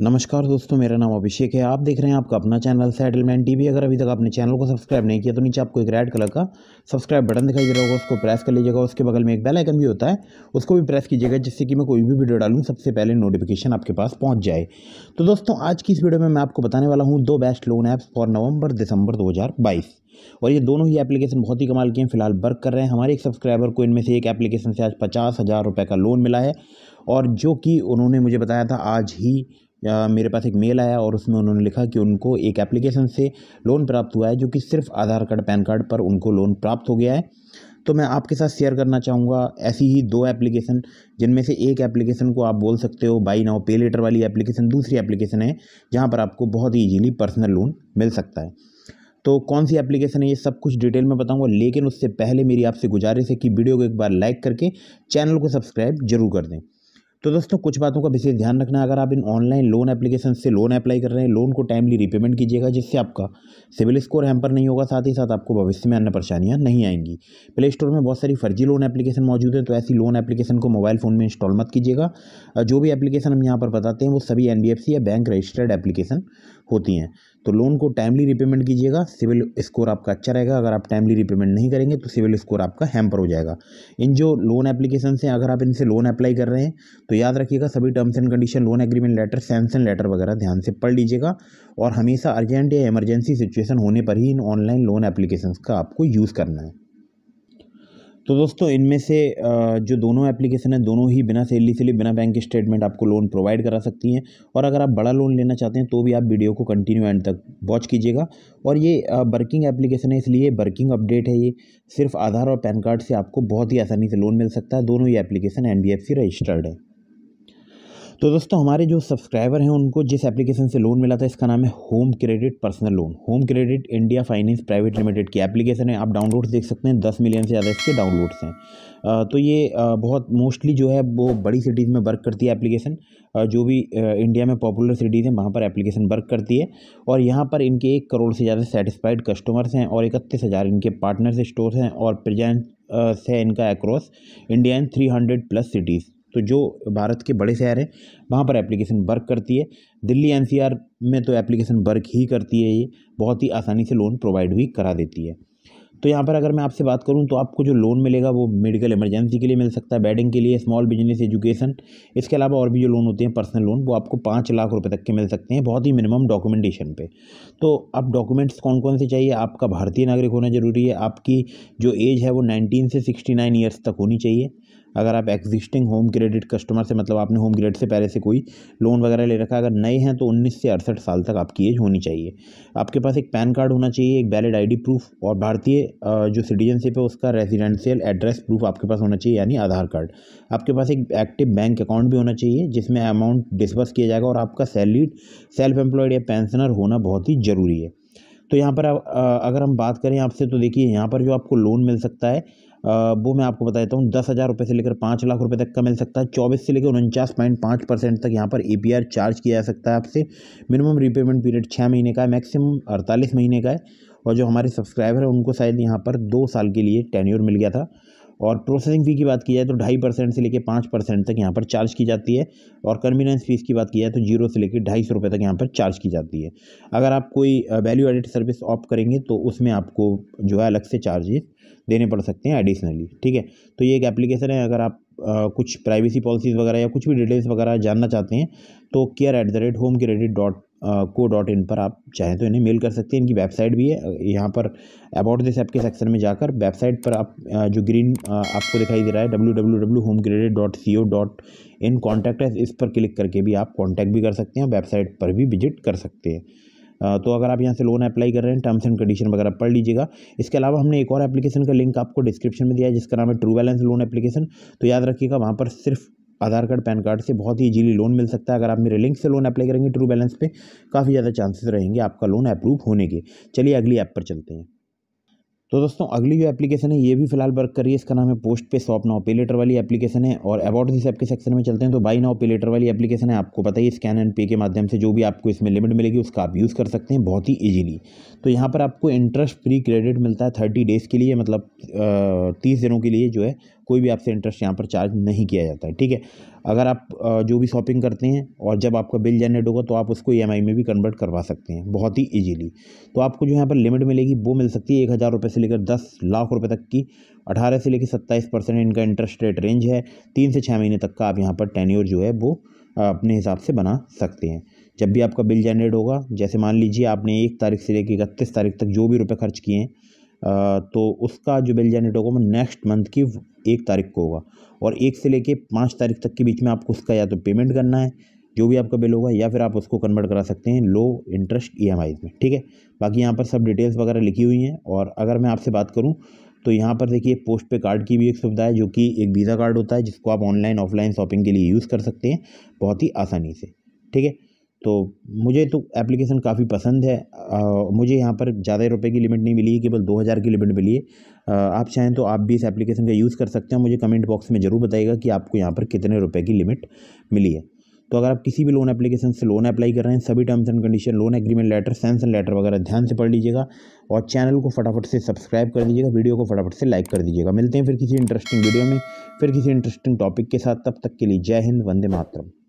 नमस्कार दोस्तों मेरा नाम अभिषेक है आप देख रहे हैं आपका अपना चैनल सेटलमेंट टीवी अगर अभी तक आपने चैनल को सब्सक्राइब नहीं किया तो नीचे आपको एक रेड कलर का सब्सक्राइब बटन दिखाई दे रहा होगा उसको प्रेस कर लीजिएगा उसके बगल में एक बेल आइकन भी होता है उसको भी प्रेस कीजिएगा जिससे कि मैं कोई भी वीडियो डालूँ सबसे पहले नोटिफिकेशन आपके पास पहुँच जाए तो दोस्तों आज की इस वीडियो में मैं आपको बताने वाला हूँ दो best loan apps for November December दो और ये दोनों ही एप्लीकेशन बहुत ही कमाल के हैं फिलहाल वर्क कर रहे हैं हमारे एक सब्सक्राइबर को इनमें से एक एप्लीकेशन से आज पचास हज़ार रुपये का लोन मिला है और जो कि उन्होंने मुझे बताया था आज ही मेरे पास एक मेल आया और उसमें उन्होंने लिखा कि उनको एक एप्लीकेशन से लोन प्राप्त हुआ है जो कि सिर्फ आधार कार्ड पैन कार्ड पर उनको लोन प्राप्त हो गया है तो मैं आपके साथ शेयर करना चाहूँगा ऐसी ही दो एप्लीकेशन जिनमें से एक एप्लीकेशन को आप बोल सकते हो बाई नाउ पे लेटर वाली एप्लीकेशन दूसरी एप्लीकेशन है जहाँ पर आपको बहुत ही ईजीली पर्सनल लोन मिल सकता है तो कौन सी एप्लीकेशन है ये सब कुछ डिटेल में बताऊंगा लेकिन उससे पहले मेरी आपसे गुजारिश है कि वीडियो को एक बार लाइक करके चैनल को सब्सक्राइब जरूर कर दें तो दोस्तों कुछ बातों का विशेष ध्यान रखना अगर आप इन ऑनलाइन लोन एप्लीकेशन से लोन अप्लाई कर रहे हैं लोन को टाइमली रिपेमेंट कीजिएगा जिससे आपका सिविल स्कोर हैम्पर नहीं होगा साथ ही साथ आपको भविष्य में अन्य परेशानियाँ नहीं आएंगी प्ले स्टोर में बहुत सारी फर्जी लोन एप्लीकेशन मौजूद है तो ऐसी लोन एप्लीकेशन को मोबाइल फ़ोन में इंस्टॉल मत कीजिएगा जो भी एप्लीकेशन हम यहाँ पर बताते हैं वो सभी एन या बैंक रजिस्टर्ड एप्लीकेशन होती हैं तो लोन को टाइमली रिपेमेंट कीजिएगा सिविल स्कोर आपका अच्छा रहेगा अगर आप टाइमली रिपेमेंट नहीं करेंगे तो सिविल स्कोर आपका हैम्पर हो जाएगा इन जो लोन एप्लीकेशन हैं अगर आप इनसे लोन अप्लाई कर रहे हैं तो याद रखिएगा सभी terms and condition loan agreement letter sanction letter वगैरह ध्यान से पढ़ लीजिएगा और हमेशा अर्जेंट या इमरजेंसी सिचुएशन होने पर ही इन ऑनलाइन लोन एप्लीकेशन का आपको यूज़ करना है तो दोस्तों इनमें से जो दोनों एप्लीकेशन है दोनों ही बिना सैलरी से लिए बिना बैंक स्टेटमेंट आपको लोन प्रोवाइड करा सकती हैं और अगर आप बड़ा लोन लेना चाहते हैं तो भी आप वीडियो को कंटिन्यू एंड तक वॉच कीजिएगा और ये वर्किंग एप्लीकेशन है इसलिए वर्किंग अपडेट है ये सिर्फ आधार और पैन कार्ड से आपको बहुत ही आसानी से लोन मिल सकता है दोनों ही एप्लीकेशन एन रजिस्टर्ड है तो दोस्तों हमारे जो सब्सक्राइबर हैं उनको जिस एप्लीकेशन से लोन मिला था इसका नाम है home credit personal loan home credit India finance private limited की एप्लीकेशन है आप डाउनलोड्स देख सकते हैं दस मिलियन से ज़्यादा इसके डाउनलोड्स हैं तो ये बहुत मोस्टली जो है वो बड़ी सिटीज़ में वर्क करती है एप्लीकेशन जो भी इंडिया में पॉपुलर सिटीज़ हैं वहाँ पर एप्लीकेशन वर्क करती है और यहाँ पर इनके एक करोड़ से ज़्यादा सेटिस्फाइड कस्टमर्स हैं और इकतीस हज़ार इनके पार्टनर्स स्टोर हैं और प्रजेंस है इनका across India in three hundred plus cities तो जो भारत के बड़े शहर हैं वहाँ पर एप्लीकेशन वर्क करती है दिल्ली एन में तो एप्लीकेशन वर्क ही करती है ये बहुत ही आसानी से लोन प्रोवाइड भी करा देती है तो यहाँ पर अगर मैं आपसे बात करूँ तो आपको जो लोन मिलेगा वो मेडिकल इमरजेंसी के लिए मिल सकता है बेडिंग के लिए स्मॉल बिजनेस एजुकेशन इसके अलावा और भी जो लोन होते हैं पर्सनल लोन वो आपको पाँच लाख रुपए तक के मिल सकते हैं बहुत ही मिनिमम डॉक्यूमेंटेशन पे तो अब डॉक्यूमेंट्स कौन कौन से चाहिए आपका भारतीय नागरिक होना ज़रूरी है आपकी जो एज है वो नाइनटीन से सिक्सटी नाइन ईयर्स तक होनी चाहिए अगर आप एग्जिस्टिंग होम क्रेडिट कस्टमर से मतलब आपने होम क्रेडिट से पहले से कोई लोन वगैरह ले रखा है अगर नए हैं तो उन्नीस से अड़सठ साल तक आपकी एज होनी चाहिए आपके पास एक पैन कार्ड होना चाहिए एक वैलिड आईडी प्रूफ और भारतीय जो सिटीजनशिप है उसका रेजिडेंशियल एड्रेस प्रूफ आपके पास होना चाहिए यानी आधार कार्ड आपके पास एक एक्टिव बैंक अकाउंट भी होना चाहिए जिसमें अमाउंट डिसबर्स किया जाएगा और आपका सैलरीड सेल्फ एम्प्लॉयड या पेंशनर होना बहुत ही ज़रूरी है तो यहाँ पर अगर हम बात करें आपसे तो देखिए यहाँ पर जो आपको लोन मिल सकता है वो मैं आपको बता देता हूँ दस हज़ार रुपये से लेकर पाँच लाख रुपये तक का मिल सकता है चौबीस से लेकर उनचास पॉइंट पाँच परसेंट तक यहाँ पर ए चार्ज किया जा सकता है आपसे मिनिमम रीपेमेंट पीरियड छः महीने का है मैक्सिमम अड़तालीस महीने का है और जो हमारे सब्सक्राइबर हैं उनको शायद यहाँ पर दो साल के लिए टेन्यूर मिल गया था और प्रोसेसिंग फ़ी की बात की जाए तो ढाई परसेंट से लेकर पाँच परसेंट तक यहाँ पर चार्ज की जाती है और कन्वीनियंस फ़ीस की बात की जाए तो जीरो से लेकर ढाई सौ रुपये तक यहाँ पर चार्ज की जाती है अगर आप कोई वैल्यू एडिड सर्विस ऑप करेंगे तो उसमें आपको जो है अलग से चार्जेस देने पड़ सकते हैं एडिशनली ठीक है तो ये एक एप्लीकेशन है अगर आप आ, कुछ प्राइवेसी पॉलिसीज़ वगैरह या कुछ भी डिटेल्स वगैरह जानना चाहते हैं तो care at the rate home credit dot co dot in पर आप चाहें तो इन्हें मेल कर सकते हैं इनकी वेबसाइट भी है यहाँ पर अबाउट दिस ऐप के सेक्शन में जाकर वेबसाइट पर आप जो ग्रीन आपको दिखाई दे रहा है W W W home credit dot C O dot in contact है इस पर क्लिक करके भी आप कॉन्टैक्ट भी कर सकते हैं वेबसाइट पर भी विजिट कर सकते हैं तो अगर आप यहाँ से लोन अप्लाई कर रहे हैं टर्म्स एंड कंडीशन वगैरह पढ़ लीजिएगा इसके अलावा हमने एक और एप्लीकेशन का लिंक आपको डिस्क्रिप्शन में दिया है जिसका नाम है ट्रू बैलेंस लोन एप्लीकेशन तो याद रखिएगा वहाँ पर सिर्फ आधार कार्ड पैन कार्ड से बहुत ही ईजिली लोन मिल सकता है अगर आप मेरे लिंक से लोन अप्लाई करेंगे ट्रू बैलेंस पे काफ़ी ज़्यादा चांसेस रहेंगे आपका लोन अप्रूव होने के चलिए अगली ऐप पर चलते हैं तो दोस्तों अगली जो एप्लीकेशन है ये भी फिलहाल वर्क कर रही है इसका नाम है post pay shop now pay later वाली एप्लीकेशन है और अबाउट दिस ऐप के सेक्शन में चलते हैं तो बाई नाउ पे लेटर वाली एप्लीकेशन है आपको पता ही स्कैन एंड पे के माध्यम से जो भी आपको इसमें लिमिट मिलेगी उसका आप यूज़ कर सकते हैं बहुत ही ईजिली तो यहाँ पर आपको इंटरेस्ट फ्री क्रेडिट मिलता है थर्टी डेज़ के लिए मतलब तीस दिनों के लिए जो है कोई भी आपसे इंटरेस्ट यहाँ पर चार्ज नहीं किया जाता है ठीक है अगर आप जो भी शॉपिंग करते हैं और जब आपका बिल जनरेट होगा तो आप उसको ई e में भी कन्वर्ट करवा सकते हैं बहुत ही ईजीली तो आपको जो यहाँ पर लिमिट मिलेगी वो मिल सकती है एक हज़ार रुपये से लेकर दस लाख रुपये तक की अठारह से लेकर सत्ताईस परसेंट इनका इंटरेस्ट रेट रेंज है तीन से छः महीने तक का आप यहाँ पर टेन्योर जो है वो अपने हिसाब से बना सकते हैं जब भी आपका बिल जनरेट होगा जैसे मान लीजिए आपने एक तारीख से लेकर इकतीस तारीख तक जो भी रुपये खर्च किए हैं तो उसका जो बिल जनरेट होगा वो नेक्स्ट मंथ की एक तारीख को होगा और एक से लेके पाँच तारीख तक के बीच में आपको उसका या तो पेमेंट करना है जो भी आपका बिल होगा या फिर आप उसको कन्वर्ट करा सकते हैं लो इंटरेस्ट ई में ठीक है बाकी यहाँ पर सब डिटेल्स वगैरह लिखी हुई हैं और अगर मैं आपसे बात करूँ तो यहाँ पर देखिए पोस्ट पे कार्ड की भी एक सुविधा है जो कि एक वीज़ा कार्ड होता है जिसको आप ऑनलाइन ऑफलाइन शॉपिंग के लिए यूज़ कर सकते हैं बहुत ही आसानी से ठीक है तो मुझे तो एप्लीकेशन काफ़ी पसंद है आ, मुझे यहाँ पर ज़्यादा रुपए की लिमिट नहीं मिली है केवल दो हज़ार की लिमिट मिली है आप चाहें तो आप भी इस एप्लीकेशन का यूज़ कर सकते हैं मुझे कमेंट बॉक्स में ज़रूर बताएगा कि आपको यहाँ पर कितने रुपए की लिमिट मिली है तो अगर आप किसी भी लोन एप्लीकेशन से लोन अप्लाई कर रहे हैं सभी terms and condition loan agreement letter sanction letter वगैरह ध्यान से पढ़ लीजिएगा और चैनल को फटाफट से सब्सक्राइब कर दीजिएगा वीडियो को फटाफट से लाइक कर दीजिएगा मिलते हैं फिर किसी इंटरेस्टिंग वीडियो में फिर किसी इंटरेस्टिंग टॉपिक के साथ तब तक के लिए जय हिंद वंदे मातरम